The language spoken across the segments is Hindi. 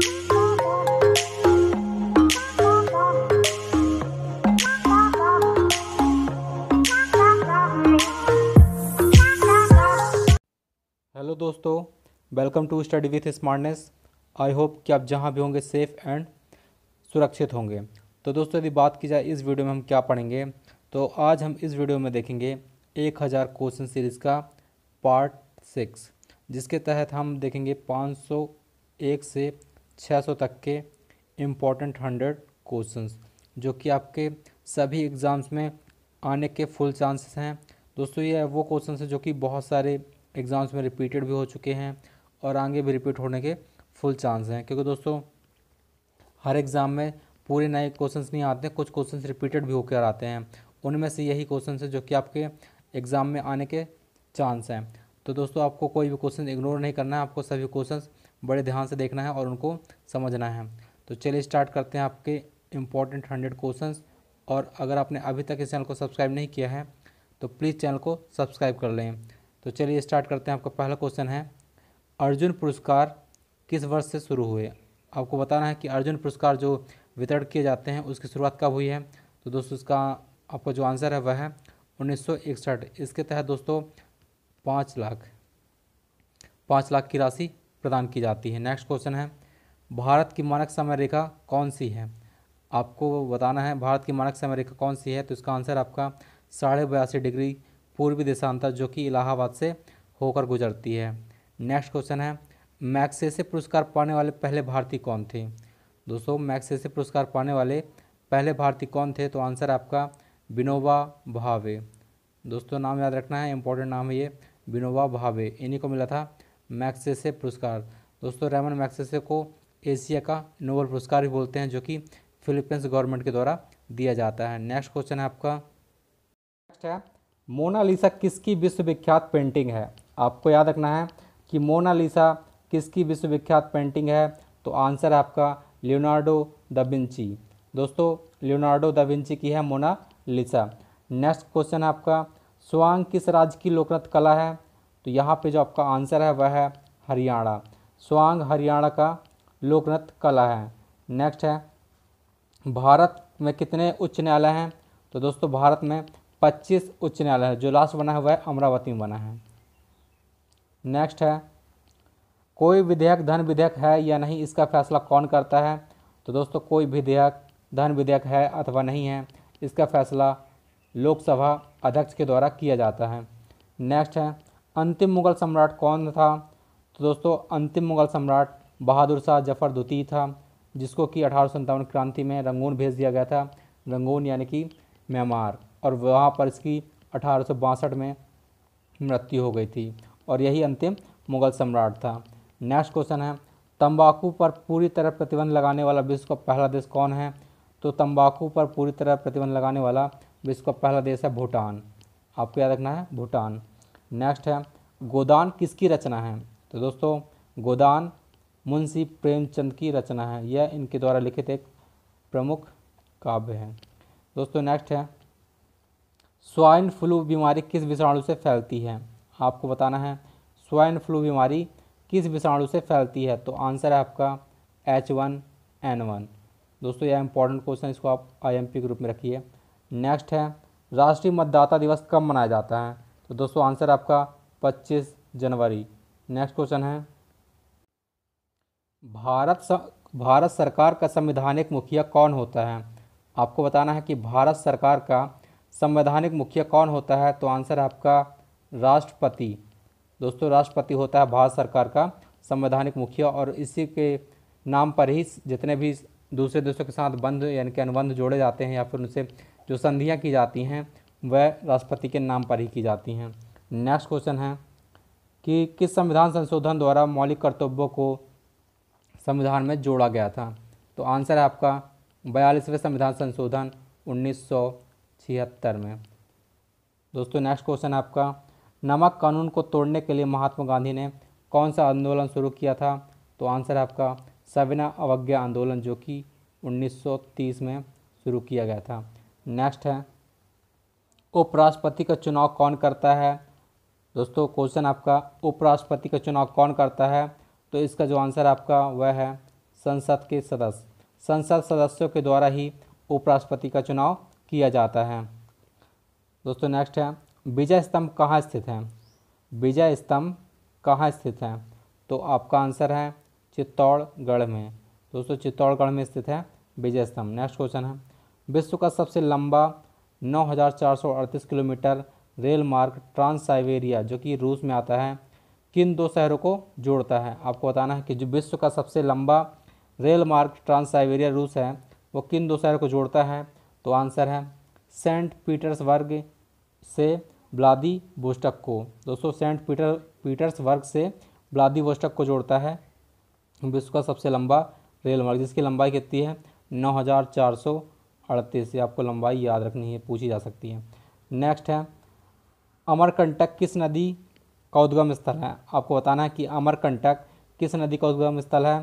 हेलो दोस्तों welcome to study with smartness I hope कि आप जहाँ भी होंगे सेफ़ एंड सुरक्षित होंगे तो दोस्तों यदि बात की जाए इस वीडियो में हम क्या पढ़ेंगे तो आज हम इस वीडियो में देखेंगे एक हज़ार क्वेश्चन सीरीज़ का पार्ट सिक्स जिसके तहत हम देखेंगे पाँच सौ एक से 600 तक के इम्पोर्टेंट हंड्रेड क्वेश्चंस जो कि आपके सभी एग्ज़ाम्स में आने के फुल चांसेस हैं दोस्तों ये वो क्वेश्चन हैं जो कि बहुत सारे एग्ज़ाम्स में रिपीटेड भी हो चुके हैं और आगे भी रिपीट होने के फुल चांस हैं क्योंकि दोस्तों हर एग्ज़ाम में पूरे नए क्वेश्चन नहीं आते कुछ क्वेश्चन रिपीटेड भी होकर आते हैं उनमें से यही क्वेश्चन है जो कि आपके एग्ज़ाम में आने के चांस हैं तो दोस्तों आपको कोई भी क्वेश्चन इग्नोर नहीं करना है आपको सभी क्वेश्चन बड़े ध्यान से देखना है और उनको समझना है तो चलिए स्टार्ट करते हैं आपके इम्पॉर्टेंट हंड्रेड क्वेश्चन और अगर आपने अभी तक इस चैनल को सब्सक्राइब नहीं किया है तो प्लीज़ चैनल को सब्सक्राइब कर लें तो चलिए स्टार्ट करते हैं आपका पहला क्वेश्चन है अर्जुन पुरस्कार किस वर्ष से शुरू हुए आपको बताना है कि अर्जुन पुरस्कार जो वितरण किए जाते हैं उसकी शुरुआत कब हुई है तो दोस्तों इसका आपका जो आंसर है वह है उन्नीस इसके तहत दोस्तों पाँच लाख पाँच लाख की राशि प्रदान की जाती है नेक्स्ट क्वेश्चन है भारत की मानक समय रेखा कौन सी है आपको बताना है भारत की मानक समय रेखा कौन सी है तो इसका आंसर आपका साढ़े बयासी डिग्री पूर्वी देशांतर जो कि इलाहाबाद से होकर गुजरती है नेक्स्ट क्वेश्चन है मैक्सेसे पुरस्कार पाने वाले पहले भारतीय कौन थे दोस्तों मैक्सेसे पुरस्कार पाने वाले पहले भारतीय कौन थे तो आंसर आपका विनोबा भावे दोस्तों नाम याद रखना है इंपॉर्टेंट नाम है ये विनोबा भावे इन्हीं को मिला था मैक्सेसे पुरस्कार दोस्तों रेमन मैक्सेसे को एशिया का नोबल पुरस्कार भी बोलते हैं जो कि फिलीपींस गवर्नमेंट के द्वारा दिया जाता है नेक्स्ट क्वेश्चन है आपका नेक्स्ट है मोनालिसा किसकी विश्वविख्यात पेंटिंग है आपको याद रखना है कि मोनालिसा किसकी विश्वविख्यात पेंटिंग है तो आंसर है आपका लियोनार्डो द विंची दोस्तों लियोनार्डो द विंची की है मोना लिसा नेक्स्ट क्वेश्चन है आपका स्वांग किस राज्य की लोकनृत्य कला है तो यहाँ पे जो आपका आंसर है वह है हरियाणा स्वांग हरियाणा का लोक नृत्य कला है नेक्स्ट है भारत में कितने उच्च न्यायालय हैं तो दोस्तों भारत में 25 उच्च न्यायालय है जो लास्ट बना है वह अमरावती में बना है नेक्स्ट है कोई विधेयक धन विधेयक है या नहीं इसका फैसला कौन करता है तो दोस्तों कोई विधेयक धन विधेयक है अथवा नहीं है इसका फैसला लोकसभा अध्यक्ष के द्वारा किया जाता है नेक्स्ट है अंतिम मुग़ल सम्राट कौन था तो दोस्तों अंतिम मुग़ल सम्राट बहादुर शाह जफ़र द्वितीय था जिसको कि अठारह क्रांति में रंगून भेज दिया गया था रंगून यानी कि म्यांमार और वहाँ पर इसकी अठारह में मृत्यु हो गई थी और यही अंतिम मुग़ल सम्राट था नेक्स्ट क्वेश्चन है तंबाकू पर पूरी तरह प्रतिबंध लगाने वाला विश्व का पहला देश कौन है तो तंबाकू पर पूरी तरह प्रतिबंध लगाने वाला विश्व का पहला देश है भूटान आपको याद रखना है भूटान नेक्स्ट है गोदान किसकी रचना है तो दोस्तों गोदान मुंशी प्रेमचंद की रचना है यह इनके द्वारा लिखित एक प्रमुख काव्य है दोस्तों नेक्स्ट है स्वाइन फ्लू बीमारी किस विषाणु से फैलती है आपको बताना है स्वाइन फ्लू बीमारी किस विषाणु से फैलती है तो आंसर है आपका एच वन एन वन दोस्तों यह इंपॉर्टेंट क्वेश्चन है इसको आप आई पी के रूप में रखिए नेक्स्ट है राष्ट्रीय मतदाता दिवस कब मनाया जाता है तो दोस्तों आंसर आपका 25 जनवरी नेक्स्ट क्वेश्चन है भारत स, भारत सरकार का संवैधानिक मुखिया कौन होता है आपको बताना है कि भारत सरकार का संवैधानिक मुखिया कौन होता है तो आंसर आपका राष्ट्रपति दोस्तों राष्ट्रपति होता है भारत सरकार का संवैधानिक मुखिया और इसी के नाम पर ही जितने भी दूसरे देशों के साथ बंध यानी कि अनुबंध जोड़े जाते हैं या फिर उनसे जो संधियाँ की जाती हैं वह राष्ट्रपति के नाम पर ही की जाती हैं नेक्स्ट क्वेश्चन है कि किस संविधान संशोधन द्वारा मौलिक कर्तव्यों को संविधान में जोड़ा गया था तो आंसर है आपका बयालीसवें संविधान संशोधन उन्नीस में दोस्तों नेक्स्ट क्वेश्चन है आपका नमक कानून को तोड़ने के लिए महात्मा गांधी ने कौन सा आंदोलन शुरू किया था तो आंसर है आपका सविना अवज्ञा आंदोलन जो कि 1930 में शुरू किया गया था नेक्स्ट है उपराष्ट्रपति का चुनाव कौन करता है दोस्तों क्वेश्चन आपका उपराष्ट्रपति का चुनाव कौन करता है तो इसका जो आंसर आपका वह है संसद के सदस्य संसद सदस्यों के द्वारा ही उपराष्ट्रपति का चुनाव किया जाता है दोस्तों नेक्स्ट है विजय स्तंभ कहाँ स्थित हैं विजय स्तंभ कहाँ स्थित हैं तो आपका आंसर है चित्तौड़गढ़ में दोस्तों चित्तौड़गढ़ में स्थित है विजय स्तंभ नेक्स्ट क्वेश्चन है विश्व का सबसे लंबा 9,438 किलोमीटर रेल मार्ग ट्रांस साइबेरिया जो कि रूस में आता है किन दो शहरों को जोड़ता है आपको बताना है कि जो विश्व का सबसे लंबा रेल मार्ग ट्रांस साइबेरिया रूस है वो किन दो शहरों को जोड़ता है तो आंसर है सेंट पीटर्सबर्ग से ब्लादी बोस्टक को दोस्तों सेंट पीटर पीटर्सबर्ग से ब्लादी बोस्टक को जोड़ता है विश्व का सबसे लंबा रेल मार्ग जिसकी लंबाई कितनी है नौ हज़ार चार सौ अड़तीस से आपको लंबाई याद रखनी है पूछी जा सकती है नेक्स्ट है अमरकंटक किस नदी का उद्गम स्थल है आपको बताना है कि अमरकंटक किस नदी का उद्गम स्थल है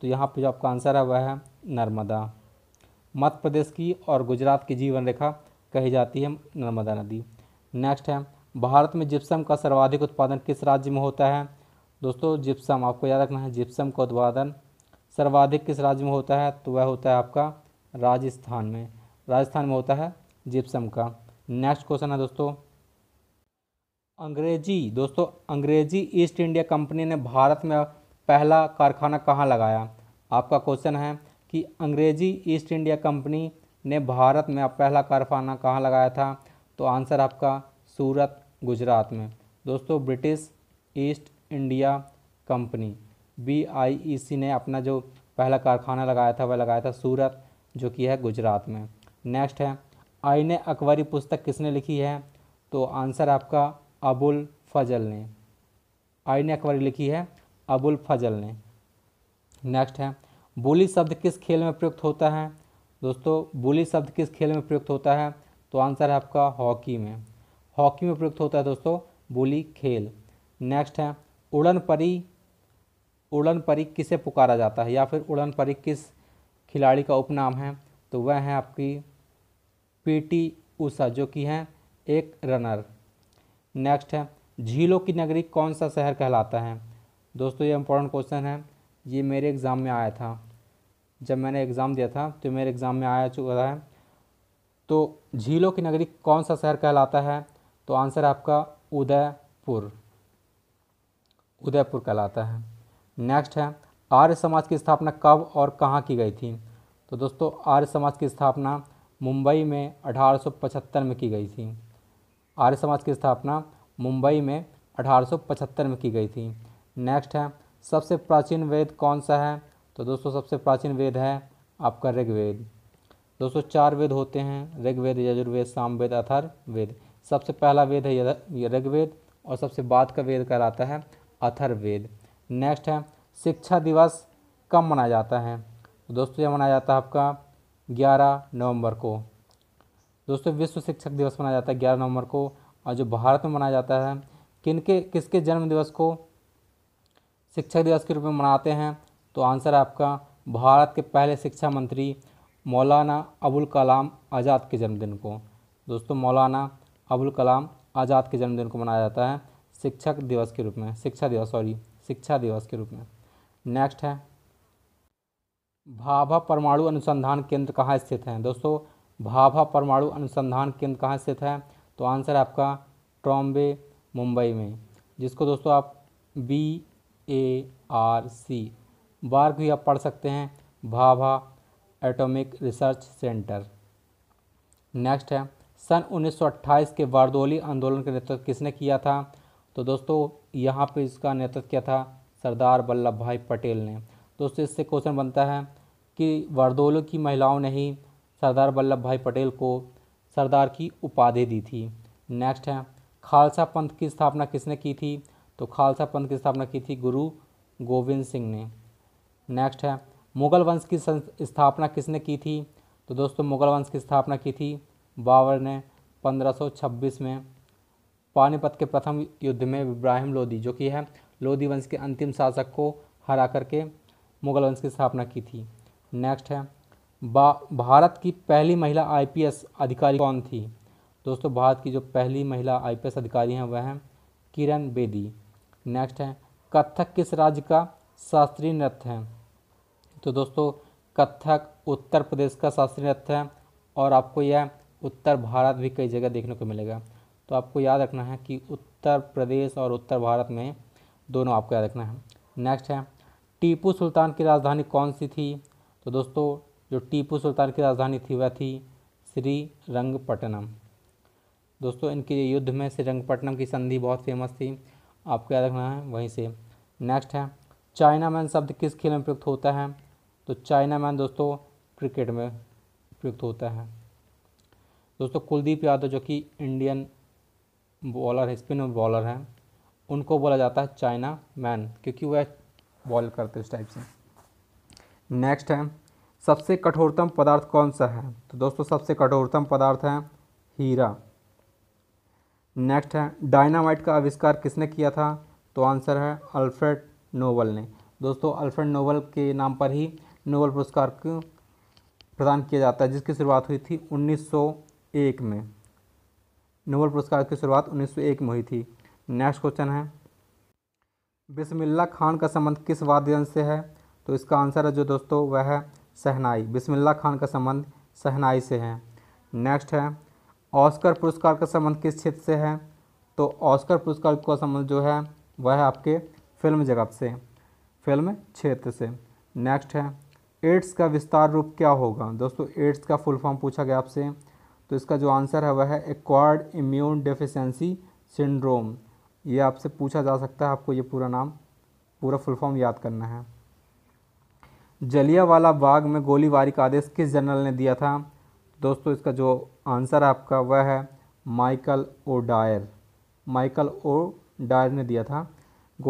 तो यहाँ पे जो आपका आंसर है वह है नर्मदा मध्य प्रदेश की और गुजरात की जीवन रेखा कही जाती है नर्मदा नदी नेक्स्ट है भारत में जिप्सम का सर्वाधिक उत्पादन किस राज्य में होता है दोस्तों जिप्सम आपको याद रखना है जिप्सम का उत्पादन सर्वाधिक किस राज्य में होता है तो वह होता है आपका राजस्थान में राजस्थान में होता है जिप्सम का नेक्स्ट क्वेश्चन है दोस्तों अंग्रेजी दोस्तों अंग्रेजी ईस्ट इंडिया कंपनी ने भारत में पहला कारखाना कहाँ लगाया आपका क्वेश्चन है कि अंग्रेजी ईस्ट इंडिया कंपनी ने भारत में पहला कारखाना कहाँ लगाया था तो आंसर आपका सूरत गुजरात में दोस्तों British East India Company B I E C ने अपना जो पहला कारखाना लगाया था वह लगाया था सूरत जो कि है गुजरात में नेक्स्ट है आईने अकबरी पुस्तक किसने लिखी है तो आंसर आपका अबुल फजल ने आईने अकबरी लिखी है अबुल फजल ने नेक्स्ट है बोली शब्द किस खेल में प्रयुक्त होता है दोस्तों बोली शब्द किस खेल में प्रयुक्त होता है तो आंसर है आपका हॉकी में हॉकी में प्रयुक्त होता है दोस्तों बोली खेल नेक्स्ट है उड़न परी उड़न परी किसे पुकारा जाता है या फिर उड़न परी किस खिलाड़ी का उपनाम है तो वह है आपकी पीटी ऊषा जो कि है एक रनर नेक्स्ट है झीलों की नगरी कौन सा शहर कहलाता है दोस्तों ये इम्पोर्टेंट क्वेश्चन है ये मेरे एग्ज़ाम में आया था जब मैंने एग्ज़ाम दिया था तो मेरे एग्ज़ाम में आया चुका है तो झीलों की नगरी कौन सा शहर कहलाता है तो आंसर आपका उदयपुर उदयपुर कहलाता है नेक्स्ट है आर्य समाज की स्थापना कब और कहाँ की गई थी तो दोस्तों आर्य समाज की स्थापना मुंबई में 1875 में की गई थी आर्य समाज की स्थापना मुंबई में 1875 में की गई थी नेक्स्ट है सबसे प्राचीन वेद कौन सा है तो दोस्तों सबसे प्राचीन वेद है आपका ऋग्वेद दोस्तों चार वेद होते हैं ऋग्वेद यजुर्वेद सामवेद अथर वेद सबसे पहला वेद है ऋग्वेद और सबसे बाद का वेद कहलाता है अथर्वेद नेक्स्ट है शिक्षा दिवस कब मनाया जाता है तो दोस्तों यह मनाया जाता है आपका ग्यारह नवंबर को दोस्तों विश्व शिक्षक दिवस मनाया जाता है ग्यारह नवंबर को और जो भारत में मनाया जाता है किनके किसके जन्म दिवस को शिक्षक दिवस के रूप में मनाते हैं तो आंसर है आपका भारत के पहले शिक्षा मंत्री मौलाना अबुल कलाम आज़ाद के जन्मदिन को दोस्तों मौलाना अबुल कलाम आज़ाद के जन्मदिन को मनाया जाता है शिक्षक दिवस के रूप में शिक्षा दिवस सॉरी शिक्षा दिवस के रूप में नेक्स्ट है भाभा परमाणु अनुसंधान केंद्र कहाँ स्थित है दोस्तों भाभा परमाणु अनुसंधान केंद्र कहाँ स्थित है तो आंसर है आपका ट्रॉम्बे मुंबई में जिसको दोस्तों आप बी ए आर सी बार भी आप पढ़ सकते हैं Bhabha atomic research centre next है सन 1928 के बारदोली आंदोलन का नेतृत्व किसने किया था तो दोस्तों यहाँ पे इसका नेतृत्व किया था सरदार वल्लभ भाई पटेल ने दोस्तों इससे क्वेश्चन बनता है कि वर्दोलो की महिलाओं ने ही सरदार वल्लभ भाई पटेल को सरदार की उपाधि दी थी नेक्स्ट है खालसा पंथ की स्थापना किसने की थी तो खालसा पंथ की स्थापना की थी गुरु गोविंद सिंह ने नेक्स्ट है मुगल वंश की स्थापना किसने की थी तो दोस्तों मुगल वंश की स्थापना की थी बाबर ने 1526 में पानीपत के प्रथम युद्ध में इब्राहिम लोदी जो कि है लोधी वंश के अंतिम शासक को हरा करके मुगल वंश की स्थापना की थी नेक्स्ट है भारत की पहली महिला आईपीएस अधिकारी कौन थी दोस्तों भारत की जो पहली महिला आईपीएस अधिकारी हैं वह हैं किरण बेदी नेक्स्ट है कथक किस राज्य का शास्त्रीय नृत्य है तो दोस्तों कथक उत्तर प्रदेश का शास्त्रीय नृत्य है और आपको यह उत्तर भारत भी कई जगह देखने को मिलेगा तो आपको याद रखना है कि उत्तर प्रदेश और उत्तर भारत में दोनों आपको याद रखना है नेक्स्ट है टीपू सुल्तान की राजधानी कौन सी थी तो दोस्तों जो टीपू सुल्तान की राजधानी थी वह थी श्रीरंगपट्टनम दोस्तों इनके युद्ध में श्रीरंगपट्टनम की संधि बहुत फेमस थी आपको याद रखना है वहीं से नेक्स्ट है चाइना मैन शब्द किस खेल में प्रयुक्त होता है तो चाइना मैन दोस्तों क्रिकेट में प्रयुक्त होता है दोस्तों कुलदीप यादव जो कि इंडियन बॉलर है स्पिन बॉलर हैं उनको बोला जाता है चाइना मैन क्योंकि वह बॉल करते इस टाइप से नेक्स्ट है सबसे कठोरतम पदार्थ कौन सा है तो दोस्तों सबसे कठोरतम पदार्थ है हीरा नेक्स्ट है डायनामाइट का आविष्कार किसने किया था तो आंसर है अल्फ्रेड नोबल ने दोस्तों अल्फ्रेड नोबल के नाम पर ही नोबल पुरस्कार को प्रदान किया जाता है जिसकी शुरुआत हुई थी 1901 में नोबल पुरस्कार की शुरुआत 1901 में हुई थी नेक्स्ट क्वेश्चन है बिस्मिल्ला खान का संबंध किस वाद्य यंत्र से है तो इसका आंसर है जो दोस्तों वह है सहनाई बिस्मिल्ला खान का संबंध सहनाई से है नेक्स्ट है ऑस्कर पुरस्कार का संबंध किस क्षेत्र से है तो ऑस्कर पुरस्कार का संबंध जो है वह है आपके फिल्म जगत से फिल्म क्षेत्र से नेक्स्ट है एड्स का विस्तार रूप क्या होगा दोस्तों एड्स का फुल फॉर्म पूछा गया आपसे तो इसका जो आंसर है वह है एक्वायर्ड इम्यून डेफिशेंसी सिंड्रोम ये आपसे पूछा जा सकता है आपको ये पूरा नाम पूरा फुल फॉर्म याद करना है जलियावाला बाग में गोलीबारी का आदेश किस जनरल ने दिया था दोस्तों इसका जो आंसर आपका वह है Michael O'Dwyer Michael O'Dwyer ने दिया था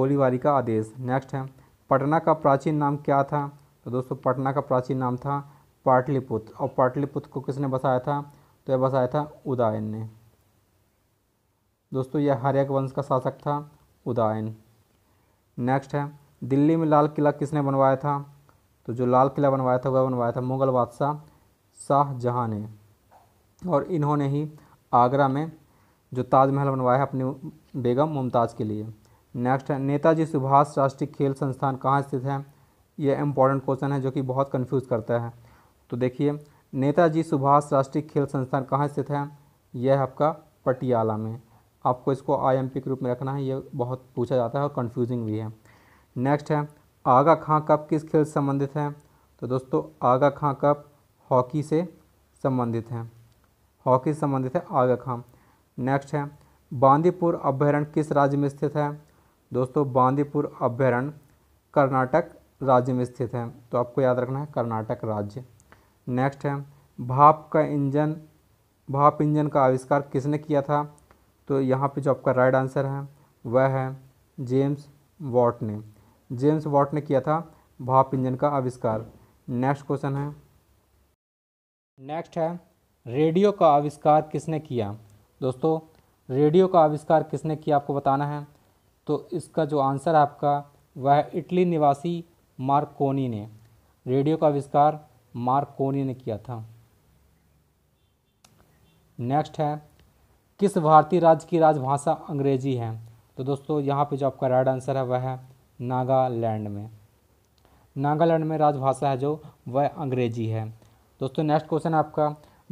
गोलीबारी का आदेश नेक्स्ट है पटना का प्राचीन नाम क्या था तो दोस्तों पटना का प्राचीन नाम था पाटलिपुत्र और पाटलिपुत्र को किसने बसाया था तो यह बसाया था उदायन ने दोस्तों यह हरियक वंश का शासक था उदायन नेक्स्ट है दिल्ली में लाल किला किसने बनवाया था तो जो लाल किला बनवाया था वह बनवाया था मुग़ल बादशाह शाहजहाँ ने और इन्होंने ही आगरा में जो ताजमहल बनवाया है अपनी बेगम मुमताज़ के लिए नेक्स्ट है नेताजी सुभाष राष्ट्रीय खेल संस्थान कहाँ स्थित है यह इम्पॉर्टेंट क्वेश्चन है जो कि बहुत कन्फ्यूज़ करता है तो देखिए नेताजी सुभाष राष्ट्रीय खेल संस्थान कहाँ स्थित है यह आपका पटियाला में आपको इसको आईएमपी के रूप में रखना है ये बहुत पूछा जाता है और कन्फ्यूजिंग भी है नेक्स्ट है आगा खां कप किस खेल से संबंधित है तो दोस्तों आगा खां कप हॉकी से संबंधित है हॉकी से संबंधित है आगा खां नेक्स्ट है बांदीपुर अभ्यारण्य किस राज्य में स्थित है दोस्तों बांदीपुर अभ्यारण्य कर्नाटक राज्य में स्थित है तो आपको याद रखना है कर्नाटक राज्य नेक्स्ट है भाप का इंजन भाप इंजन का आविष्कार किसने किया था तो यहाँ पे जो आपका राइट आंसर है वह है जेम्स वॉट ने जेम्स वॉट ने किया था भाप इंजन का आविष्कार नेक्स्ट क्वेश्चन है नेक्स्ट है रेडियो का आविष्कार किसने किया दोस्तों रेडियो का आविष्कार किसने किया आपको बताना है तो इसका जो आंसर है आपका वह इटली निवासी मार्कोनी ने रेडियो का आविष्कार मार्कोनी ने किया था नेक्स्ट है किस भारतीय राज्य की राजभाषा अंग्रेजी है तो दोस्तों यहाँ पे जो आपका राइट आंसर है वह है नागालैंड में नागालैंड में राजभाषा है जो वह अंग्रेजी है दोस्तों नेक्स्ट क्वेश्चन है आपका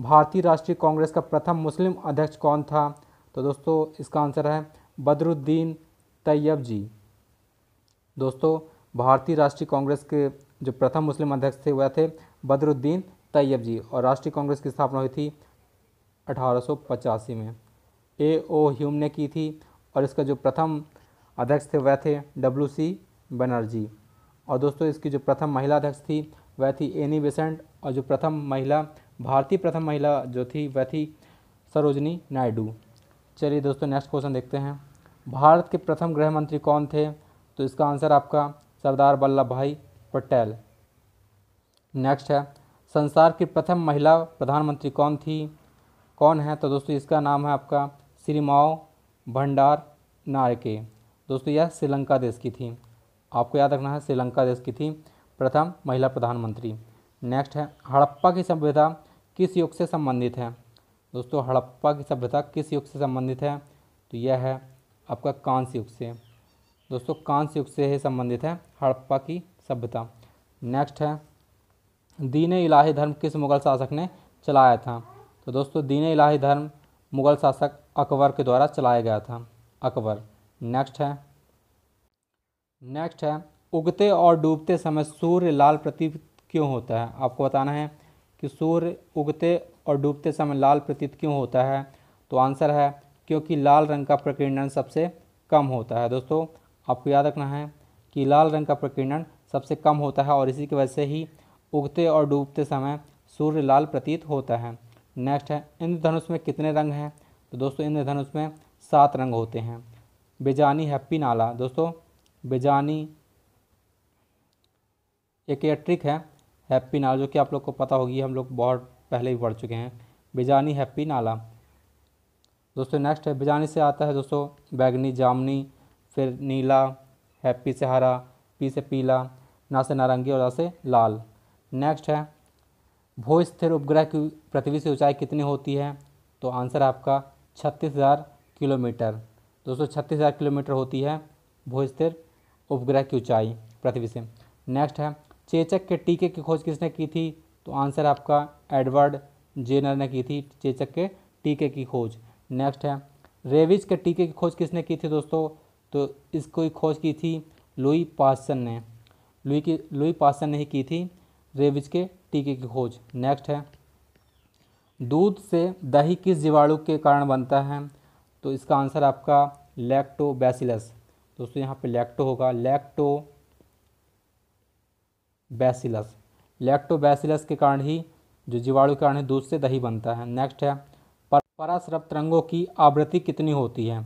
भारतीय राष्ट्रीय कांग्रेस का प्रथम मुस्लिम अध्यक्ष कौन था तो दोस्तों इसका आंसर है बदरुद्दीन तैयब जी दोस्तों भारतीय राष्ट्रीय कांग्रेस के जो प्रथम मुस्लिम अध्यक्ष थे वह थे बदरुद्दीन तैयब जी और राष्ट्रीय कांग्रेस की स्थापना हुई थी अठारह में ए ओ ह्यूम ने की थी और इसका जो प्रथम अध्यक्ष थे वह थे डब्ल्यू सी बनर्जी और दोस्तों इसकी जो प्रथम महिला अध्यक्ष थी वह थी एनी बेसेंट और जो प्रथम महिला भारतीय प्रथम महिला जो थी वह थी सरोजनी नायडू चलिए दोस्तों नेक्स्ट क्वेश्चन देखते हैं भारत के प्रथम गृह मंत्री कौन थे तो इसका आंसर आपका सरदार वल्लभ भाई पटेल नेक्स्ट है संसार की प्रथम महिला प्रधानमंत्री कौन थी कौन है तो दोस्तों इसका नाम है आपका श्रीमाओ भंडार नारके दोस्तों यह श्रीलंका देश की थी आपको याद रखना है श्रीलंका देश की थी प्रथम महिला प्रधानमंत्री नेक्स्ट है हड़प्पा की सभ्यता किस युग से संबंधित है दोस्तों हड़प्पा की सभ्यता किस युग से संबंधित है तो यह है आपका कांस युग से दोस्तों कांस युग से ही संबंधित है हड़प्पा की सभ्यता नेक्स्ट है दीन इलाही धर्म किस मुगल शासक ने चलाया था तो दोस्तों दीन इलाही धर्म मुगल शासक अकबर के द्वारा चलाया गया था अकबर नेक्स्ट है नेक्स्ट है उगते और डूबते समय सूर्य लाल प्रतीत क्यों होता है आपको बताना है कि सूर्य उगते और डूबते समय लाल प्रतीत क्यों होता है तो आंसर है क्योंकि लाल रंग का प्रकीर्णन सबसे कम होता है दोस्तों आपको याद रखना है कि लाल रंग का प्रकीर्णन सबसे कम होता है और इसी की वजह से ही उगते और डूबते समय सूर्य लाल प्रतीत होता है नेक्स्ट है इंद्रधनुष में कितने रंग हैं तो दोस्तों इंद्रधनुष में सात रंग होते हैं बेजानी हैप्पी नाला दोस्तों बेजानी एक ये ट्रिक है हैप्पी नाला जो कि आप लोग को पता होगी हम लोग बहुत पहले ही पढ़ चुके हैं बेजानी हैप्पी नाला दोस्तों नेक्स्ट है बेजानी से आता है दोस्तों बैगनी जामनी फिर नीला हैप्पी से हरा पी से पीला ना से नारंगी और ना से लाल नेक्स्ट है भू स्थिर उपग्रह की पृथ्वी से ऊंचाई कितनी होती है तो आंसर आपका छत्तीस हज़ार किलोमीटर दोस्तों छत्तीस हज़ार किलोमीटर होती है भूस्थिर उपग्रह की ऊंचाई पृथ्वी से नेक्स्ट है चेचक के टीके की खोज किसने की थी तो आंसर आपका एडवर्ड जेनर ने की थी चेचक के टीके की खोज नेक्स्ट है रेविज के टीके की खोज किसने की थी दोस्तों तो इसको खोज की थी लुई पासन ने लुई की लुई पासन ने ही की थी रेविज के टीके की खोज नेक्स्ट है दूध से दही किस जीवाणु के कारण बनता है तो इसका आंसर आपका लैक्टोबैसिलस दोस्तों यहाँ पे लैक्टो होगा लैक्टो बैसिलस लैक्टोबैसिलस के कारण ही जो जीवाणु के कारण दूध से दही बनता है नेक्स्ट है परासरप तरंगों की आवृत्ति कितनी होती है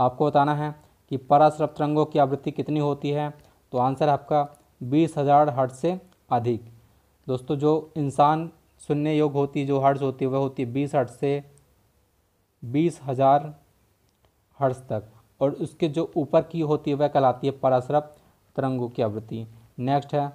आपको बताना है कि परासरप तरंगों की आवृत्ति कितनी होती है तो आंसर आपका बीस हज़ार हर्ट से अधिक दोस्तों जो इंसान शून्य योग होती जो हर्ट्स होती है वह होती है बीस हर्ट्स से बीस हज़ार हर्ट्स तक और उसके जो ऊपर की होती है वह कहलाती है परासरप तरंगों की आवृत्ति नेक्स्ट है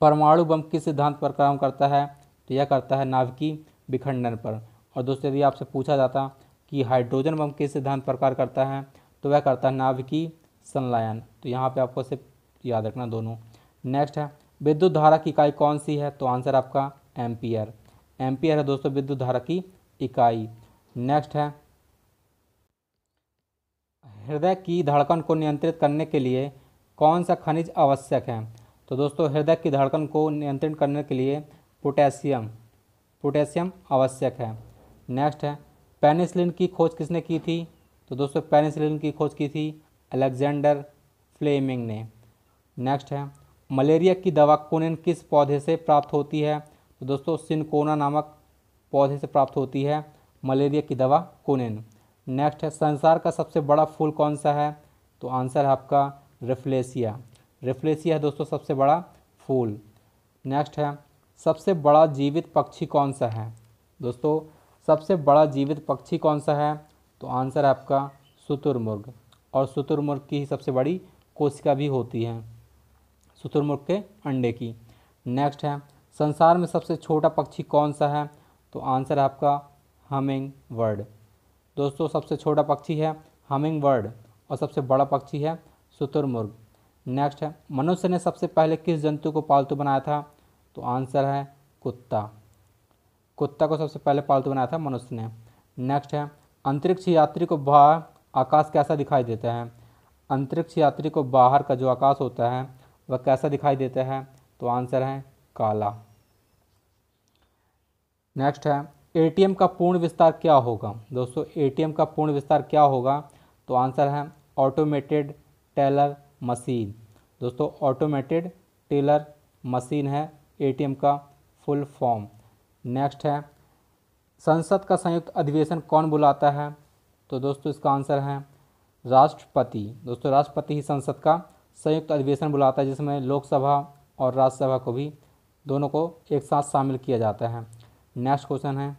परमाणु बम किस सिद्धांत पर काम करता है तो यह करता है नाभिकी विखंडन पर और दोस्तों यदि आपसे पूछा जाता कि हाइड्रोजन बम किस सिद्धांत पर कार्य करता है तो वह करता है नाभिकी संलायन तो यहाँ पे आपको सिर्फ याद रखना दोनों नेक्स्ट है विद्युत धारा की इकाई कौन सी है तो आंसर आपका एम्पियर एम्पियर है दोस्तों विद्युत धारा की इकाई नेक्स्ट है हृदय की धड़कन को नियंत्रित करने के लिए कौन सा खनिज आवश्यक है तो दोस्तों हृदय की धड़कन को नियंत्रित करने के लिए पोटेशियम पोटेशियम आवश्यक है नेक्स्ट है पेनिसिलिन की खोज किसने की थी तो दोस्तों पेनिसिलिन की खोज की थी अलेक्जेंडर फ्लेमिंग ने नेक्स्ट है मलेरिया की दवा कोनिन किस पौधे से प्राप्त होती है तो दोस्तों सिनकोना नामक पौधे से प्राप्त होती है मलेरिया की दवा कोनेन नेक्स्ट है संसार का सबसे बड़ा फूल कौन सा है तो आंसर है आपका रिफ्लेसिया रिफ्लेसिया है दोस्तों सबसे बड़ा फूल नेक्स्ट है सबसे बड़ा जीवित पक्षी कौन सा है दोस्तों सबसे बड़ा जीवित पक्षी कौन सा है तो आंसर है आपका शुतुरमुर्ग और शुतुरमुर्ग की ही सबसे बड़ी कोशिका भी होती है शुतुरमुर्ग के अंडे की नेक्स्ट है संसार में सबसे छोटा पक्षी कौन सा है तो आंसर है आपका हमिंग वर्ड दोस्तों सबसे छोटा पक्षी है हमिंग वर्ड और सबसे बड़ा पक्षी है शुतुरमुर्ग नेक्स्ट है मनुष्य ने सबसे पहले किस जंतु को पालतू बनाया था तो आंसर है कुत्ता कुत्ता को सबसे पहले पालतू बनाया था मनुष्य ने नेक्स्ट है अंतरिक्ष यात्री को बाहर आकाश कैसा दिखाई देता है अंतरिक्ष यात्री को बाहर का जो आकाश होता है वह कैसा दिखाई देता है तो आंसर है काला नेक्स्ट है एटीएम का पूर्ण विस्तार क्या होगा दोस्तों एटीएम का पूर्ण विस्तार क्या होगा तो आंसर है ऑटोमेटेड टेलर मशीन दोस्तों ऑटोमेटेड टेलर मशीन है एटीएम का फुल फॉर्म नेक्स्ट है संसद का संयुक्त अधिवेशन कौन बुलाता है तो दोस्तों इसका आंसर है राष्ट्रपति दोस्तों राष्ट्रपति ही संसद का संयुक्त अधिवेशन बुलाता है जिसमें लोकसभा और राज्यसभा को भी दोनों को एक साथ शामिल किया जाता है नेक्स्ट क्वेश्चन है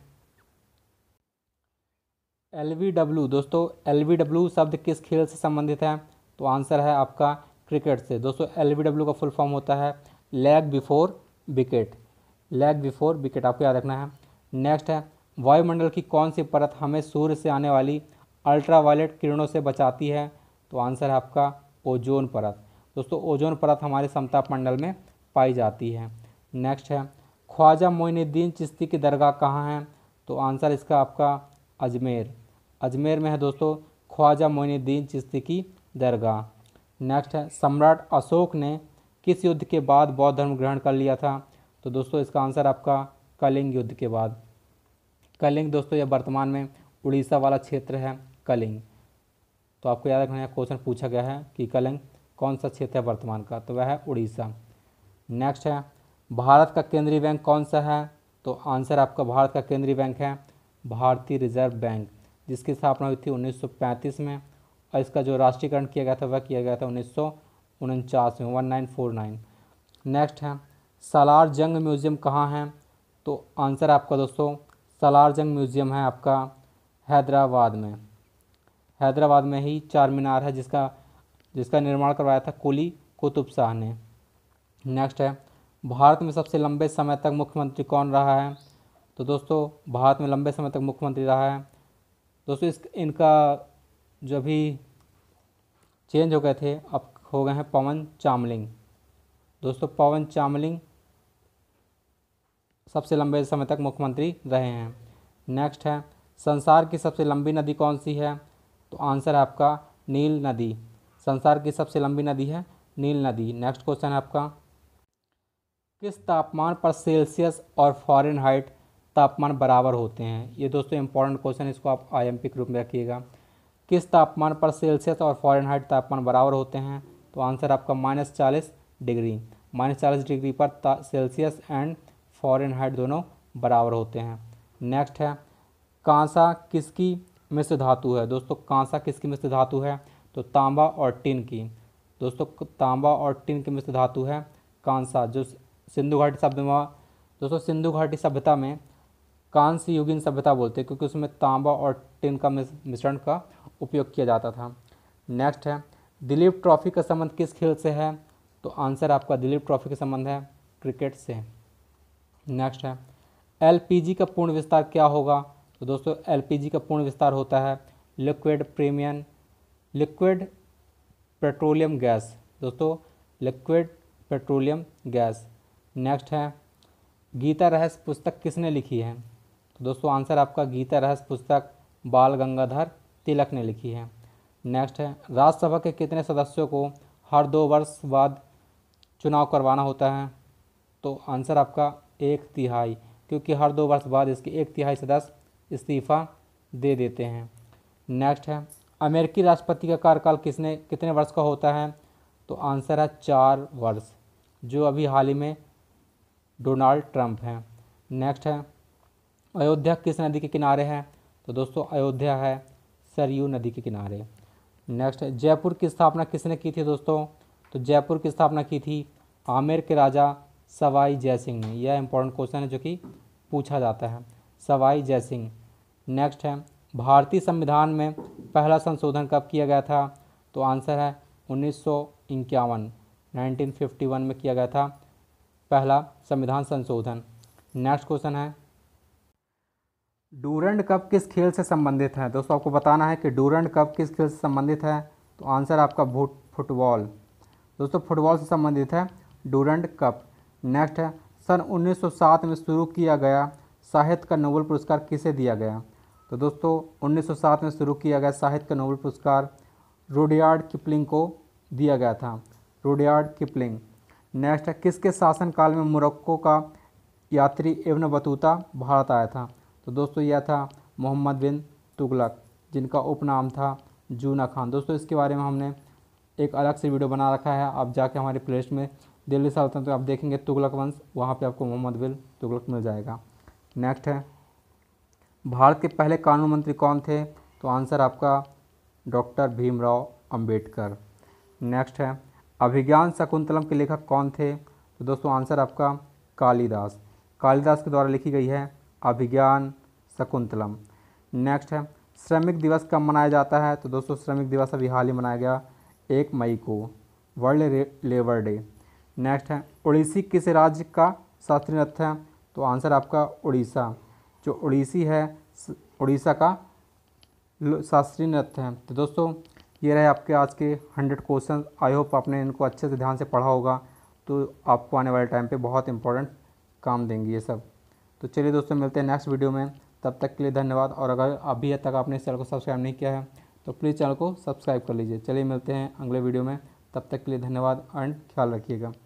एल वी डब्ल्यू दोस्तों एल वी डब्ल्यू शब्द किस खेल से संबंधित है तो आंसर है आपका क्रिकेट से दोस्तों एल वी डब्ल्यू का फुल फॉर्म होता है leg before wicket leg before wicket आपको याद रखना है नेक्स्ट है वायुमंडल की कौन सी परत हमें सूर्य से आने वाली अल्ट्रावायलेट किरणों से बचाती है तो आंसर है आपका ओजोन परत दोस्तों ओजोन परत हमारे समताप मंडल में पाई जाती है नेक्स्ट है ख्वाजा मोइनुद्दीन चिश्ती की दरगाह कहाँ है तो आंसर इसका आपका अजमेर अजमेर में है दोस्तों ख्वाजा मोइनुद्दीन चिश्ती की दरगाह नेक्स्ट है सम्राट अशोक ने किस युद्ध के बाद बौद्ध धर्म ग्रहण कर लिया था तो दोस्तों इसका आंसर आपका कलिंग युद्ध के बाद कलिंग दोस्तों यह वर्तमान में उड़ीसा वाला क्षेत्र है कलिंग तो आपको याद रखना है क्वेश्चन पूछा गया है कि कलिंग कौन सा क्षेत्र है वर्तमान का तो वह है उड़ीसा नेक्स्ट है भारत का केंद्रीय बैंक कौन सा है तो आंसर आपका भारत का केंद्रीय बैंक है भारतीय रिजर्व बैंक जिसकी स्थापना हुई थी 1935 में और इसका जो राष्ट्रीयकरण किया गया था वह किया गया था उन्नीस में one nine four nine next है सलार जंग म्यूज़ियम कहाँ है तो आंसर आपका दोस्तों सलार जंग म्यूज़ियम है आपका हैदराबाद में हैदराबाद में ही चार मीनार है जिसका जिसका निर्माण करवाया था कुली कुतुब शाह ने नेक्स्ट है भारत में सबसे लंबे समय तक मुख्यमंत्री कौन रहा है तो दोस्तों भारत में लंबे समय तक मुख्यमंत्री रहा है दोस्तों इस इनका जो भी चेंज हो गए थे अब हो गए हैं पवन चामलिंग दोस्तों पवन चामलिंग सबसे लंबे समय तक मुख्यमंत्री रहे हैं नेक्स्ट है संसार की सबसे लंबी नदी कौन सी है तो आंसर है आपका नील नदी संसार की सबसे लंबी नदी है नील नदी नेक्स्ट क्वेश्चन है आपका किस तापमान पर सेल्सियस और फॉरन हाइट तापमान बराबर होते हैं ये दोस्तों इंपॉर्टेंट क्वेश्चन इसको आप आई एम के रूप में रखिएगा किस तापमान पर सेल्सियस और फॉरन हाइट तापमान बराबर होते हैं तो आंसर आपका माइनस चालीस डिग्री माइनस चालीस डिग्री पर सेल्सियस एंड फॉरन हाइट दोनों बराबर होते हैं नेक्स्ट है कांसा किसकी मिश्र धातु है दोस्तों कांसा किसकी मिश्र धातु है तो तांबा और टिन की दोस्तों तांबा और टिन की मिश्र धातु है कांसा जो सिंधु घाटी सभ्यता दोस्तों सिंधु घाटी सभ्यता में कांस्य युगीन सभ्यता बोलते हैं क्योंकि उसमें तांबा और टिन का मिश्रण का उपयोग किया जाता था नेक्स्ट है दिलीप ट्रॉफी का संबंध किस खेल से है तो आंसर आपका दिलीप ट्रॉफी का संबंध है क्रिकेट से नेक्स्ट है एलपीजी का पूर्ण विस्तार क्या होगा तो दोस्तों एलपीजी का पूर्ण विस्तार होता है liquid premium liquid petroleum gas दोस्तों लिक्विड पेट्रोलियम गैस नेक्स्ट है गीता रहस्य पुस्तक किसने लिखी है तो दोस्तों आंसर आपका गीता रहस्य पुस्तक बाल गंगाधर तिलक ने लिखी है नेक्स्ट है राज्यसभा के कितने सदस्यों को हर दो वर्ष बाद चुनाव करवाना होता है तो आंसर आपका एक तिहाई क्योंकि हर दो वर्ष बाद इसके एक तिहाई सदस्य इस्तीफा दे देते हैं नेक्स्ट है अमेरिकी राष्ट्रपति का कार्यकाल किसने कितने वर्ष का होता है तो आंसर है चार वर्ष जो अभी हाल ही में डोनाल्ड ट्रंप हैं नेक्स्ट है अयोध्या किस नदी के किनारे हैं तो दोस्तों अयोध्या है सरयू नदी के किनारे नेक्स्ट जयपुर की स्थापना किसने की थी दोस्तों तो जयपुर की स्थापना की थी आमेर के राजा सवाई जय सिंह ने यह इंपॉर्टेंट क्वेश्चन है जो कि पूछा जाता है सवाई जय सिंह नेक्स्ट है भारतीय संविधान में पहला संशोधन कब किया गया था तो आंसर है उन्नीस सौ में किया गया था पहला संविधान संशोधन नेक्स्ट क्वेश्चन है डूरंड कप किस खेल से संबंधित है दोस्तों आपको बताना है कि डूरंड कप किस खेल से संबंधित है तो आंसर आपका फुटबॉल दोस्तों फुटबॉल से संबंधित है डूरंड कप नेक्स्ट है सन 1907 में शुरू किया गया साहित्य का नोबल पुरस्कार किसे दिया गया तो दोस्तों 1907 में शुरू किया गया साहित्य का नोबल पुरस्कार रोडियार्ड किपलिंग को दिया गया था रोडियार्ड किपलिंग नेक्स्ट है किसके शासनकाल में मोरक्को का यात्री इब्न बतूता भारत आया था तो दोस्तों यह था मोहम्मद बिन तुगलक जिनका उपनाम था जूना खान दोस्तों इसके बारे में हमने एक अलग से वीडियो बना रखा है आप जाके हमारे प्लेलिस्ट में दिल्ली सल्तनत तो आप देखेंगे तुगलक वंश वहाँ पे आपको मोहम्मद बिन तुगलक मिल जाएगा नेक्स्ट है भारत के पहले कानून मंत्री कौन थे तो आंसर आपका डॉक्टर भीमराव अम्बेडकर नेक्स्ट है अभिज्ञान शकुंतलम के लेखक कौन थे तो दोस्तों आंसर आपका कालिदास कालिदास के द्वारा लिखी गई है अभिज्ञान शकुंतलम नेक्स्ट है श्रमिक दिवस कब मनाया जाता है तो दोस्तों श्रमिक दिवस अभी हाल ही मनाया गया एक मई को वर्ल्ड लेबर डे नेक्स्ट है उड़ीसी किस राज्य का शास्त्रीय नृत्य है तो आंसर आपका उड़ीसा जो उड़ीसी है उड़ीसा का शास्त्रीय नृत्य है तो दोस्तों ये रहे आपके आज के हंड्रेड क्वेश्चन आई होप आपने इनको अच्छे से ध्यान से पढ़ा होगा तो आपको आने वाले टाइम पे बहुत इंपॉर्टेंट काम देंगे ये सब तो चलिए दोस्तों मिलते हैं नेक्स्ट वीडियो में तब तक के लिए धन्यवाद और अगर अभी तक आपने इस चैनल को सब्सक्राइब नहीं किया है तो प्लीज़ चैनल को सब्सक्राइब कर लीजिए चलिए मिलते हैं अगले वीडियो में तब तक के लिए धन्यवाद एंड ख्याल रखिएगा